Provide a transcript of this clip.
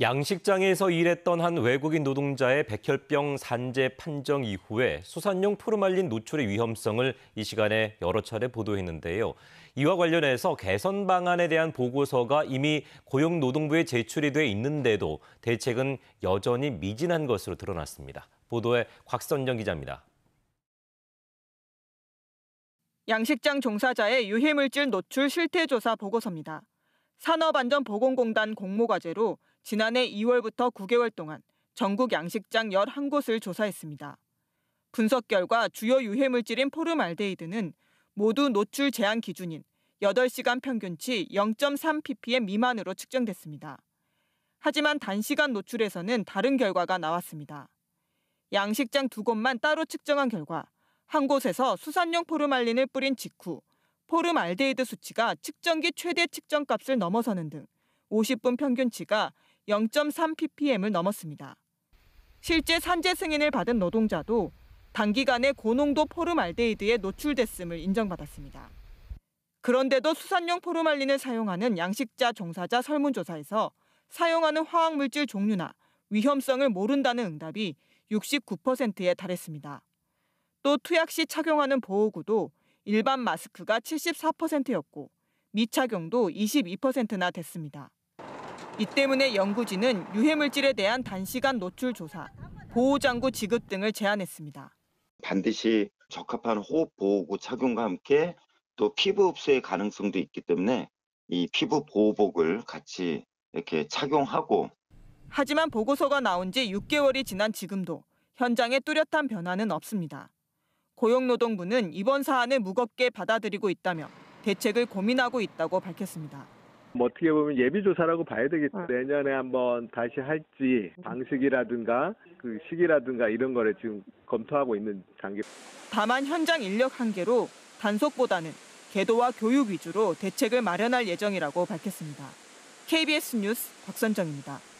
양식장에서 일했던 한 외국인 노동자의 백혈병 산재 판정 이후에 수산용 포르말린 노출의 위험성을 이 시간에 여러 차례 보도했는데요. 이와 관련해서 개선 방안에 대한 보고서가 이미 고용노동부에 제출이 돼 있는데도 대책은 여전히 미진한 것으로 드러났습니다. 보도에 곽선정 기자입니다. 양식장 종사자의 유해물질 노출 실태조사 보고서입니다. 산업안전보건공단 공모과제로 지난해 2월부터 9개월 동안 전국 양식장 11곳을 조사했습니다. 분석 결과 주요 유해 물질인 포름알데히드는 모두 노출 제한 기준인 8시간 평균치 0.3ppm 미만으로 측정됐습니다. 하지만 단시간 노출에서는 다른 결과가 나왔습니다. 양식장 두 곳만 따로 측정한 결과 한 곳에서 수산용 포르말린을 뿌린 직후 포르말데히드 수치가 측정기 최대 측정값을 넘어서는 등 50분 평균치가 0.3ppm을 넘었습니다. 실제 산재 승인을 받은 노동자도 단기간에 고농도 포르말데히드에 노출됐음을 인정받았습니다. 그런데도 수산용 포르말린을 사용하는 양식자 종사자 설문조사에서 사용하는 화학물질 종류나 위험성을 모른다는 응답이 69%에 달했습니다. 또 투약 시 착용하는 보호구도 일반 마스크가 74%였고 미착용도 22%나 됐습니다. 이 때문에 연구진은 유해물질에 대한 단시간 노출 조사, 보호장구 지급 등을 제안했습니다. 반드시 적합한 호흡 보호구 착용과 함께 또 피부 흡수의 가능성도 있기 때문에 이 피부 보호복을 같이 이렇게 착용하고 하지만 보고서가 나온 지 6개월이 지난 지금도 현장에 뚜렷한 변화는 없습니다. 고용노동부는 이번 사안을 무겁게 받아들이고 있다며 대책을 고민하고 있다고 밝혔습니다. 뭐 어떻게 보면 예비조사라고 봐야 되겠죠. 응. 네. 내년에 한번 다시 할지 방식이라든가 그 시기라든가 이런 거를 지금 검토하고 있는 단계. 다만 현장 인력 한계로 단속보다는 계도와 교육 위주로 대책을 마련할 예정이라고 밝혔습니다. KBS 뉴스 박선정입니다.